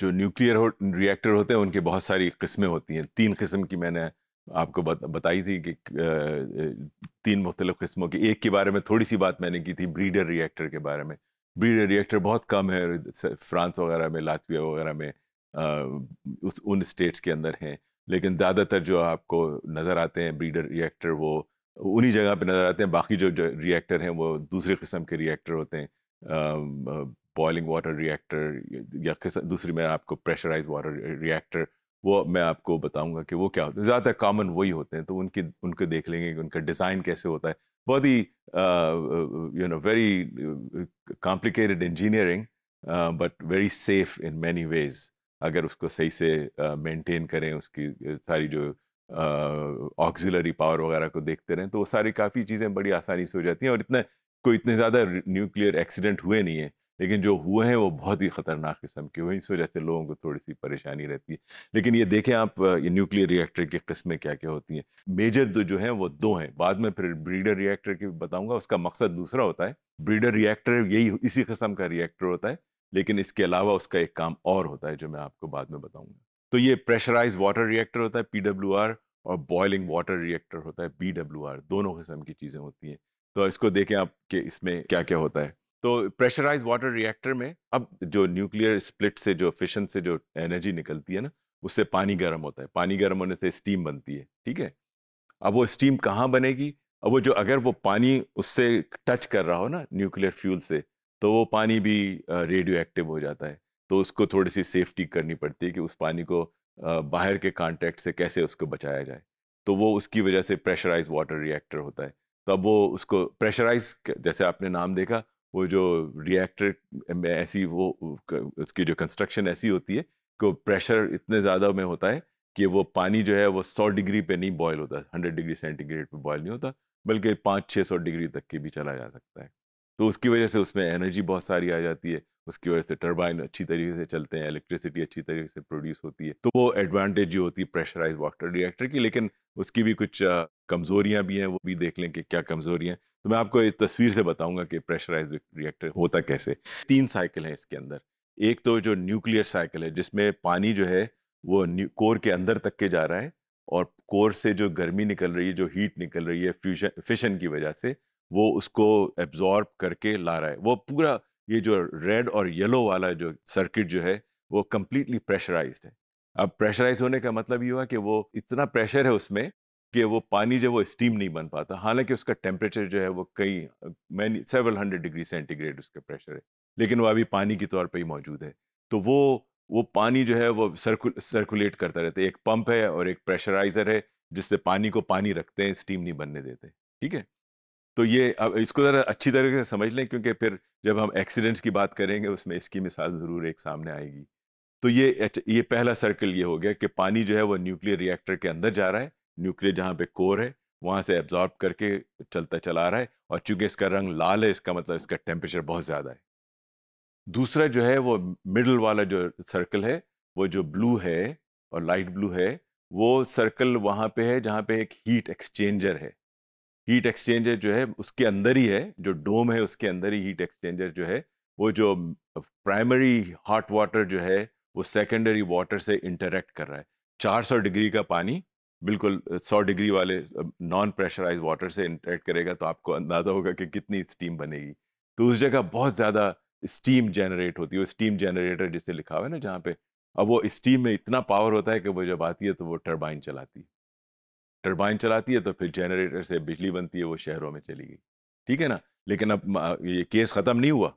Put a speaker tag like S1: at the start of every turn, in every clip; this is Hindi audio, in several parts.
S1: जो न्यूक्लियर हो, रिएक्टर होते हैं उनके बहुत सारी किस्में होती हैं तीन किस्म की मैंने आपको बत, बताई थी कि तीन मुख्तलिफ किस्मों की एक के बारे में थोड़ी सी बात मैंने की थी ब्रीडर रिएक्टर के बारे में ब्रीडर रिएक्टर बहुत कम है फ्रांस वगैरह में लातविया वगैरह में आ, उस उन स्टेट्स के अंदर हैं लेकिन ज़्यादातर जो आपको नज़र आते हैं ब्रीडर रिएक्टर वो उन्हीं जगह पे नज़र आते हैं बाकी जो, जो रिएक्टर हैं वो दूसरे किस्म के रिएक्टर होते हैं बॉइलिंग वाटर रिएक्टर या दूसरी मैं आपको प्रेशराइज वाटर रिएक्टर वो मैं आपको बताऊंगा कि वो क्या होते हैं ज़्यादातर कॉमन वही होते हैं तो उनकी उनको देख लेंगे कि उनका डिज़ाइन कैसे होता है बहुत ही you know very complicated engineering but very safe in many ways अगर उसको सही से मेंटेन uh, करें उसकी सारी जो ऑक्सिलरी पावर वगैरह को देखते रहें तो वो सारी काफ़ी चीज़ें बड़ी आसानी से हो जाती हैं और इतने कोई इतने ज़्यादा न्यूक्लियर एक्सीडेंट हुए नहीं है लेकिन जो हुए हैं वो बहुत ही ख़तरनाक किस्म के हुए इस वजह से लोगों को थोड़ी सी परेशानी रहती है लेकिन ये देखें आप ये न्यूक्लियर रिएक्टर की किस्में क्या क्या होती हैं मेजर दो तो जो हैं वो दो हैं बाद में फिर ब्रीडर रिएक्टर की बताऊँगा उसका मकसद दूसरा होता है ब्रीडर रिएक्टर यही इसी किस्म का रिएक्टर होता है लेकिन इसके अलावा उसका एक काम और होता है जो मैं आपको बाद में बताऊँगा तो ये प्रेशराइज वाटर रिएक्टर होता है पी और बॉयलिंग वाटर रिएक्टर होता है बी दोनों किस्म की चीज़ें होती हैं तो इसको देखें आप कि इसमें क्या क्या होता है तो प्रेशराइज वाटर रिएक्टर में अब जो न्यूक्लियर स्प्लिट से जो फिशन से जो एनर्जी निकलती है ना उससे पानी गर्म होता है पानी गर्म होने से स्टीम बनती है ठीक है अब वो स्टीम कहाँ बनेगी अब वो जो अगर वो पानी उससे टच कर रहा हो ना न्यूक्लियर फ्यूल से तो वो पानी भी रेडियो एक्टिव हो जाता है तो उसको थोड़ी सी सेफ्टी करनी पड़ती है कि उस पानी को बाहर के कांटेक्ट से कैसे उसको बचाया जाए तो वो उसकी वजह से प्रेशराइज वाटर रिएक्टर होता है तब वो उसको प्रेशराइज जैसे आपने नाम देखा वो जो रिएक्टर में ऐसी वो उसकी जो कंस्ट्रक्शन ऐसी होती है कि प्रेशर इतने ज़्यादा में होता है कि वो पानी जो है वो सौ डिग्री पे नहीं बॉयल होता हंड्रेड डिग्री सेंटीग्रेड पे बॉयल नहीं होता बल्कि पाँच छः सौ डिग्री तक के भी चला जा सकता है तो उसकी वजह से उसमें एनर्जी बहुत सारी आ जाती है उसकी वजह से टर्बाइन अच्छी तरीके से चलते हैं इलेक्ट्रिसिटी अच्छी तरीके से प्रोड्यूस होती है तो वो एडवांटेज ही होती है प्रेशराइज वाटर रिएक्टर की लेकिन उसकी भी कुछ कमज़ोरियाँ भी हैं वो भी देख लें कि क्या कमज़ोरियाँ तो मैं आपको इस तस्वीर से बताऊंगा कि प्रेशराइज रिएक्टर होता कैसे तीन साइकिल हैं इसके अंदर एक तो जो न्यूक्लियर साइकिल है जिसमें पानी जो है वो कोर के अंदर तक के जा रहा है और कोर से जो गर्मी निकल रही है जो हीट निकल रही है फ्यूजन फिशन की वजह से वो उसको एब्जॉर्ब करके ला रहा है वो पूरा ये जो रेड और येलो वाला जो सर्किट जो है वो कम्प्लीटली प्रेशराइज है अब प्रेशराइज होने का मतलब ये हुआ कि वो इतना प्रेशर है उसमें कि वो पानी जो वो स्टीम नहीं बन पाता हालांकि उसका टेम्परेचर जो है वो कई many seven hundred degree centigrade उसका प्रेशर है लेकिन वो अभी पानी के तौर पर ही मौजूद है तो वो वो पानी जो है वो सर्कु सर्कुलेट करता रहता है एक पंप है और एक प्रेशराइजर है जिससे पानी को पानी रखते हैं स्टीम नहीं बनने देते ठीक है तो ये अब इसको ज़रा अच्छी तरीके से समझ लें क्योंकि फिर जब हम एक्सीडेंट्स की बात करेंगे उसमें इसकी मिसाल ज़रूर एक सामने आएगी तो ये ये पहला सर्कल ये हो गया कि पानी जो है वो न्यूक्लियर रिएक्टर के अंदर जा रहा है न्यूक्लियर जहाँ पे कोर है वहाँ से एब्जॉर्ब करके चलता चला रहा है और चूंकि इसका रंग लाल है इसका मतलब इसका टेम्परेचर बहुत ज़्यादा है दूसरा जो है वो मिडल वाला जो सर्कल है वो जो ब्लू है और लाइट ब्लू है वो सर्कल वहाँ पे है जहाँ पे एक हीट एक्सचेंजर है हीट एक्सचेंजर जो है उसके अंदर ही है जो डोम है उसके अंदर ही हीट एक्सचेंजर जो है वो जो प्राइमरी हॉट वाटर जो है वो सेकेंडरी वाटर से इंटरेक्ट कर रहा है 400 डिग्री का पानी बिल्कुल 100 डिग्री वाले नॉन प्रेशराइज वाटर से इंटरेक्ट करेगा तो आपको अंदाज़ा होगा कि कितनी स्टीम बनेगी तो उस जगह बहुत ज़्यादा स्टीम जनरेट होती है वो स्टीम जनरेटर जिसे लिखा हुआ है ना जहाँ पे अब वो स्टीम में इतना पावर होता है कि वो जब आती है तो वो टर्बाइन चलाती है टर्बाइन चलाती है तो फिर जनरेटर से बिजली बनती है वो शहरों में चली गई ठीक है ना लेकिन अब ये केस ख़त्म नहीं हुआ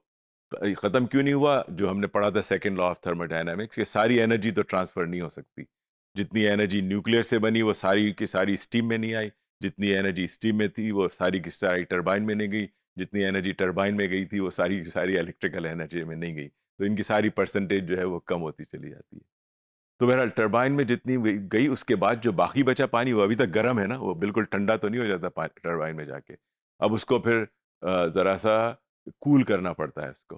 S1: ख़त्म क्यों नहीं हुआ जो हमने पढ़ा था सेकेंड लॉ ऑफ थर्मोडाइनमिक्स ये सारी एनर्जी तो ट्रांसफ़र नहीं हो सकती जितनी एनर्जी न्यूक्लियर से बनी वो सारी की सारी स्टीम में नहीं आई जितनी एनर्जी स्टीम में थी वो सारी की सारी टर्बाइन में नहीं गई जितनी एनर्जी टर्बाइन में गई थी वो सारी की सारी इलेक्ट्रिकल एनर्जी में नहीं गई तो इनकी सारी परसेंटेज जो है वो कम होती चली जाती है तो बहरहाल टर्बाइन में जितनी गई उसके बाद जो बाकी बचा पानी वो अभी तक गर्म है ना वो बिल्कुल ठंडा तो नहीं हो जाता टर्बाइन में जाके अब उसको फिर ज़रा सा कूल करना पड़ता है उसको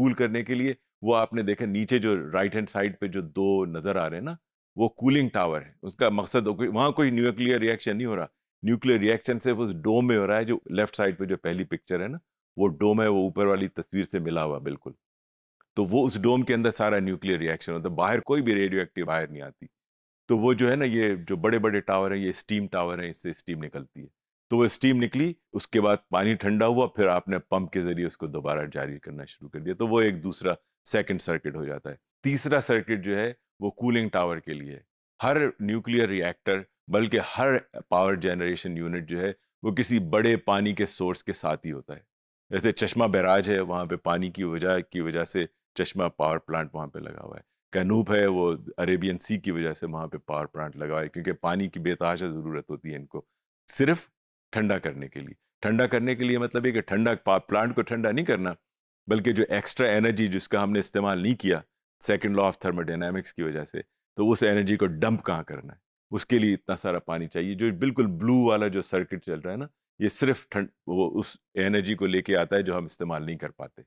S1: कूल करने के लिए वो आपने देखा नीचे जो राइट हैंड साइड पे जो दो नज़र आ रहे हैं ना वो कूलिंग टावर है उसका मकसद वहाँ कोई न्यूक्लियर रिएक्शन नहीं हो रहा न्यूक्लियर रिएक्शन सिर्फ उस डोम में हो रहा है जो लेफ्ट साइड पे जो पहली पिक्चर है ना वो डोम है वो ऊपर वाली तस्वीर से मिला हुआ बिल्कुल तो वो उस डोम के अंदर सारा न्यूक्लियर रिएक्शन होता है बाहर कोई भी रेडियो एक्टिव बाहर नहीं आती तो वो जो है ना ये जो बड़े बड़े टावर हैं ये स्टीम टावर हैं इससे स्टीम निकलती है तो वो स्टीम निकली उसके बाद पानी ठंडा हुआ फिर आपने पंप के जरिए उसको दोबारा जारी करना शुरू कर दिया तो वो एक दूसरा सेकेंड सर्किट हो जाता है तीसरा सर्किट जो है वो कूलिंग टावर के लिए हर न्यूक्लियर रिएक्टर बल्कि हर पावर जनरेशन यूनिट जो है वो किसी बड़े पानी के सोर्स के साथ ही होता है जैसे चश्मा बैराज है वहाँ पे पानी की वजह की वजह से चश्मा पावर प्लांट वहाँ पे लगा हुआ है कैनूप है वो अरेबियन सी की वजह से वहाँ पे पावर प्लांट लगा हुआ है क्योंकि पानी की बेतहाशा ज़रूरत होती है इनको सिर्फ ठंडा करने के लिए ठंडा करने के लिए मतलब ये कि ठंडा प्लांट को ठंडा नहीं करना बल्कि जो एक्स्ट्रा एनर्जी जिसका हमने इस्तेमाल नहीं किया सेकेंड लॉ ऑफ थर्मोडाइनमिक्स की वजह से तो उस एनर्जी को डंप कहाँ करना है उसके लिए इतना सारा पानी चाहिए जो बिल्कुल ब्लू वाला जो सर्किट चल रहा है ना ये सिर्फ ठंड वो उस एनर्जी को लेके आता है जो हम इस्तेमाल नहीं कर पाते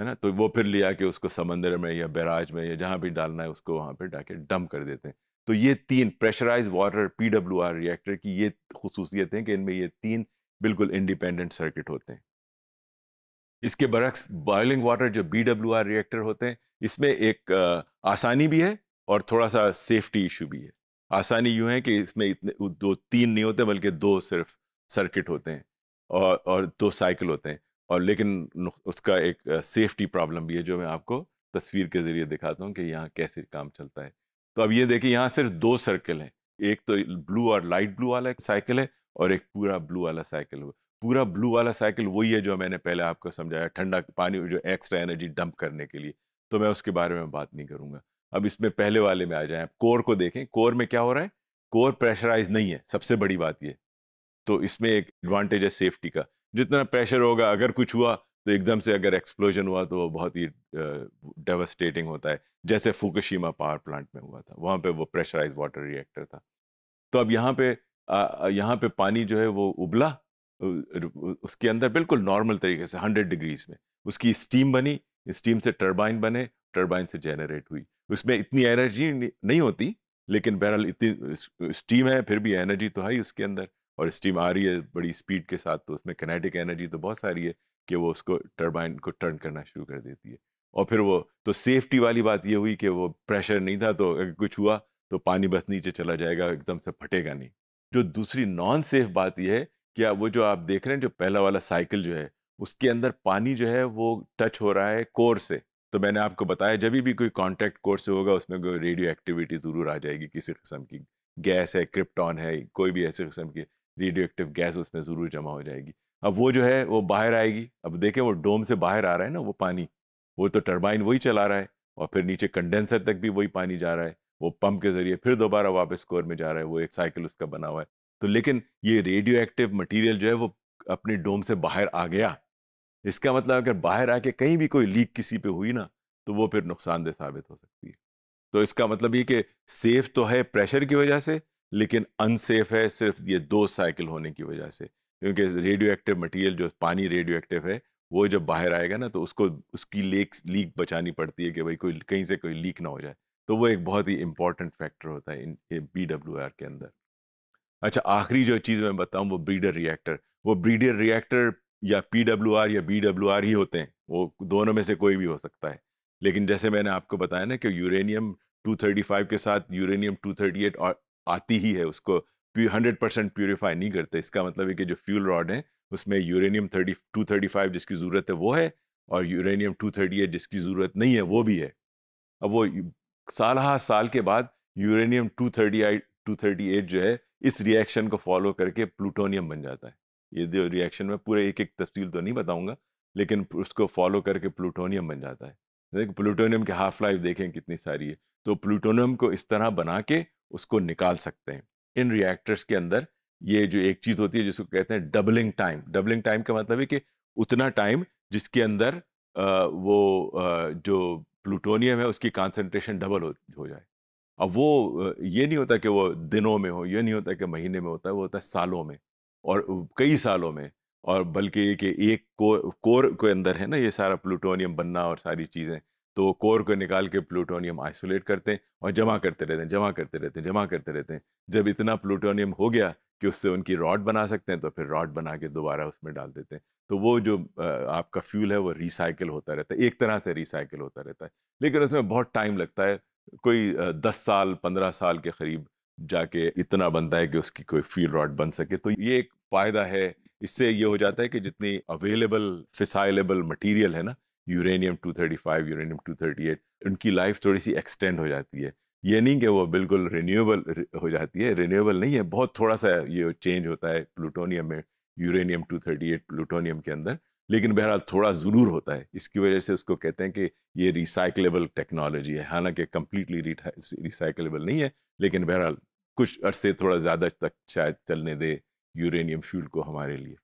S1: है ना तो वो फिर लिया कि उसको समंदर में या बैराज में या जहाँ भी डालना है उसको वहाँ पर डाके डम कर देते हैं तो ये तीन pressurise water P W R reactor की ये खसूसियत हैं कि इनमें ये तीन बिल्कुल इंडिपेंडेंट सर्किट होते हैं इसके बरक्स बॉयलिंग वाटर जो बी डब्ल्यू आर रिएक्टर होते हैं इसमें एक आसानी भी है और थोड़ा सा सेफ्टी इशू भी है आसानी यूँ है कि इसमें इतने दो तीन नहीं होते बल्कि दो सिर्फ सर्किट होते हैं और और दो साइकिल होते हैं और लेकिन उसका एक सेफ्टी प्रॉब्लम भी है जो मैं आपको तस्वीर के ज़रिए दिखाता हूँ कि यहाँ कैसे काम चलता है तो अब ये देखिए यहाँ सिर्फ दो सर्कल हैं एक तो ब्लू और लाइट ब्लू वाला एक साइकिल है और एक पूरा ब्लू वाला साइकिल है पूरा ब्लू वाला साइकिल वही है जो मैंने पहले आपको समझाया ठंडा पानी जो एक्स्ट्रा एनर्जी डंप करने के लिए तो मैं उसके बारे में बात नहीं करूंगा अब इसमें पहले वाले में आ जाए आप कोर को देखें कोर में क्या हो रहा है कोर प्रेशराइज नहीं है सबसे बड़ी बात ये तो इसमें एक एडवांटेज है सेफ्टी का जितना प्रेशर होगा अगर कुछ हुआ तो एकदम से अगर एक्सप्लोजन हुआ तो वो बहुत ही डेवस्टेटिंग होता है जैसे फुकुशिमा पावर प्लांट में हुआ था वहाँ पे वो प्रेशराइज वाटर रिएक्टर था तो अब यहाँ पे यहाँ पे पानी जो है वो उबला उसके अंदर बिल्कुल नॉर्मल तरीके से हंड्रेड डिग्रीज में उसकी स्टीम बनी स्टीम से टर्बाइन बने टर्बाइन से जेनरेट हुई उसमें इतनी एनर्जी नहीं होती लेकिन बहरहाल इतनी स्टीम है फिर भी एनर्जी तो है ही उसके अंदर और स्टीम आ रही है बड़ी स्पीड के साथ तो उसमें कनेटिक एनर्जी तो बहुत सारी है कि वो उसको टर्बाइन को टर्न करना शुरू कर देती है और फिर वो तो सेफ्टी वाली बात ये हुई कि वो प्रेशर नहीं था तो अगर कुछ हुआ तो पानी बस नीचे चला जाएगा एकदम से फटेगा नहीं जो दूसरी नॉन सेफ बात यह है कि वो जो आप देख रहे हैं जो पहला वाला साइकिल जो है उसके अंदर पानी जो है वो टच हो रहा है कोर से तो मैंने आपको बताया जब भी कोई कॉन्टैक्ट कोर से होगा उसमें कोई रेडियो एक्टिविटी ज़रूर आ जाएगी किसी किस्म की गैस है क्रिप्टॉन है कोई भी ऐसे किस्म की रेडियो एक्टिव गैस उसमें ज़रूर जमा हो जाएगी अब वो जो है वो बाहर आएगी अब देखें वो डोम से बाहर आ रहा है ना वो पानी वो तो टर्बाइन वही चला रहा है और फिर नीचे कंडेंसर तक भी वही पानी जा रहा है वो पंप के जरिए फिर दोबारा वापस कोर में जा रहा है वो एक साइकिल उसका बना हुआ है तो लेकिन ये रेडियो एक्टिव मटीरियल जो है वो अपने डोम से बाहर आ गया इसका मतलब अगर बाहर आके कहीं भी कोई लीक किसी पे हुई ना तो वो फिर नुकसानदेह साबित हो सकती है तो इसका मतलब ये कि सेफ तो है प्रेशर की वजह से लेकिन अनसेफ है सिर्फ ये दो साइकिल होने की वजह से क्योंकि रेडियो एक्टिव मटीरियल जो पानी रेडियो एक्टिव है वो जब बाहर आएगा ना तो उसको उसकी लेक लीक बचानी पड़ती है कि भाई कोई कहीं से कोई लीक ना हो जाए तो वो एक बहुत ही इम्पॉर्टेंट फैक्टर होता है इन बी डब्ल्यू आर के अंदर अच्छा आखिरी जो चीज़ मैं बताऊँ वो ब्रीडर रिएक्टर वो ब्रीडर रिएक्टर या पी डब्ल्यू आर या बी डब्ल्यू आर ही होते हैं वो दोनों में से कोई भी हो सकता है लेकिन जैसे मैंने आपको बताया ना कि यूरेनियम 235 के साथ यूरेनियम 238 और आती ही है उसको हंड्रेड परसेंट प्योरीफाई नहीं करते इसका मतलब है कि जो फ्यूल रॉड है उसमें uranium thirty two thirty five जिसकी ज़रूरत है वो है और यूरेनियम टू थर्टी एट जिसकी ज़रूरत नहीं है वो भी है अब वो साल हा साल के बाद uranium two thirty eight two thirty eight जो है इस रिएक्शन को फॉलो करके प्लूटोनियम बन जाता है ये जो रिएक्शन में पूरे एक एक तफसील तो नहीं बताऊँगा लेकिन उसको फॉलो करके प्लूटोनियम बन जाता है देखो प्लूटोनियम की हाफ लाइफ देखें कितनी सारी है तो प्लूटोनियम को इस तरह बना के उसको निकाल सकते हैं इन रिएक्टर्स के अंदर ये जो एक चीज़ होती है जिसको कहते हैं डबलिंग टाइम डबलिंग टाइम का मतलब है कि उतना टाइम जिसके अंदर वो जो प्लूटोनियम है उसकी कॉन्सेंट्रेशन डबल हो, हो जाए अब वो ये नहीं होता कि वो दिनों में हो ये नहीं होता कि महीने में होता है वो होता है सालों में और कई सालों में और बल्कि कि एक को, कोर के को अंदर है ना ये सारा प्लूटोनियम बनना और सारी चीज़ें तो कोर को निकाल के प्लूटोनियम आइसोलेट करते हैं और जमा करते रहते हैं जमा करते रहते हैं जमा करते रहते हैं जब इतना प्लूटोनियम हो गया कि उससे उनकी रॉड बना सकते हैं तो फिर रॉड बना के दोबारा उसमें डाल देते हैं तो वो जो आपका फ्यूल है वो रिसाइकिल होता रहता है एक तरह से रिसाइकिल होता रहता है लेकिन उसमें बहुत टाइम लगता है कोई दस साल पंद्रह साल के करीब जाके इतना बनता है कि उसकी कोई फ्यूल रॉड बन सके तो ये एक फ़ायदा है इससे ये हो जाता है कि जितनी अवेलेबल फिसाइलेबल मटेरियल है ना यूरेनियम 235 यूरेनियम 238 उनकी लाइफ थोड़ी सी एक्सटेंड हो जाती है ये नहीं कि वो बिल्कुल रिन्यूएबल हो जाती है रिन्यूएबल नहीं है बहुत थोड़ा सा ये चेंज होता है प्लूटोनियम में यूरेनियम 238 प्लूटोनियम के अंदर लेकिन बहरहाल थोड़ा ज़रूर होता है इसकी वजह से उसको कहते हैं कि ये रिसाइकलेबल टेक्नोलॉजी है हालांकि कम्प्लीटली रिसाइकलेबल नहीं है लेकिन बहरहाल कुछ अरसे थोड़ा ज़्यादा तक शायद चलने दे यूरेनियम फ्यूल को हमारे लिए